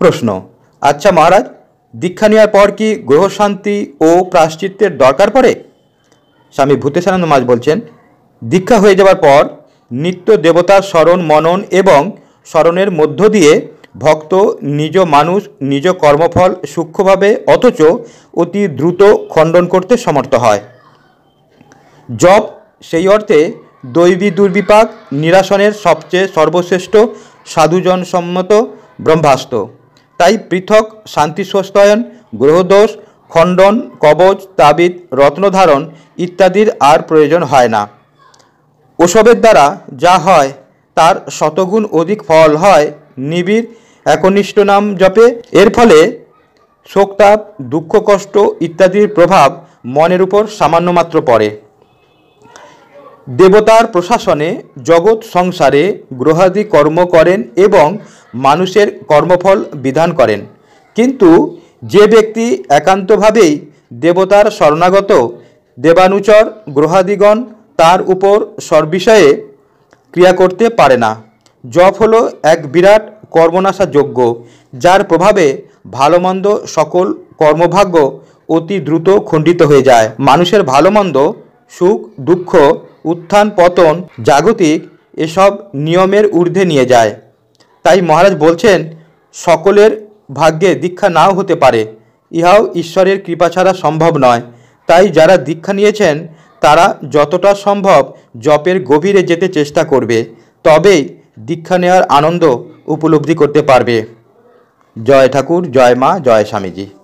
প্রশ্ন আচ্ছা মহারাজ দীক্ষা নেওয়ার পর কি গ্রহশান্তি ও প্রাশ্চিত্যের দরকার পড়ে স্বামী ভূতেশানন্দ মাঝ বলছেন দীক্ষা হয়ে যাওয়ার পর নিত্য দেবতার স্মরণ মনন এবং স্মরণের মধ্য দিয়ে ভক্ত নিজ মানুষ নিজ কর্মফল সূক্ষ্মভাবে অথচ অতি দ্রুত খণ্ডন করতে সমর্থ হয় জব সেই অর্থে দৈবী দুর্বিপাক নিরাসনের সবচেয়ে সর্বশ্রেষ্ঠ সাধুজন সম্মত ব্রহ্মাস্ত্র তাই পৃথক শান্তিস্বস্তায়ন গ্রহদোষ খণ্ডন কবচ তাবিদ রত্নধারণ ইত্যাদির আর প্রয়োজন হয় না ওসবের দ্বারা যা হয় তার শতগুণ অধিক ফল হয় নিবিড় একনিষ্ঠ নাম জপে এর ফলে শোকতাপ দুঃখ কষ্ট ইত্যাদির প্রভাব মনের উপর সামান্য মাত্র পড়ে দেবতার প্রশাসনে জগৎ সংসারে গ্রহাদি কর্ম করেন এবং মানুষের কর্মফল বিধান করেন কিন্তু যে ব্যক্তি একান্তভাবেই দেবতার শরণাগত দেবানুচর গ্রহাদিগণ তার উপর সর্বিষয়ে ক্রিয়া করতে পারে না জপ হল এক বিরাট কর্মনাশা যোগ্য যার প্রভাবে ভালোমন্দ সকল কর্মভাগ্য অতি দ্রুত খণ্ডিত হয়ে যায় মানুষের ভালোমন্দ সুখ দুঃখ উত্থান পতন জাগতিক এসব নিয়মের ঊর্ধ্বে নিয়ে যায় তাই মহারাজ বলছেন সকলের ভাগ্যে দীক্ষা নাও হতে পারে ইহাও ঈশ্বরের কৃপা ছাড়া সম্ভব নয় তাই যারা দীক্ষা নিয়েছেন তারা যতটা সম্ভব জপের গভীরে যেতে চেষ্টা করবে তবেই দীক্ষা নেওয়ার আনন্দ উপলব্ধি করতে পারবে জয় ঠাকুর জয় মা জয় স্বামীজি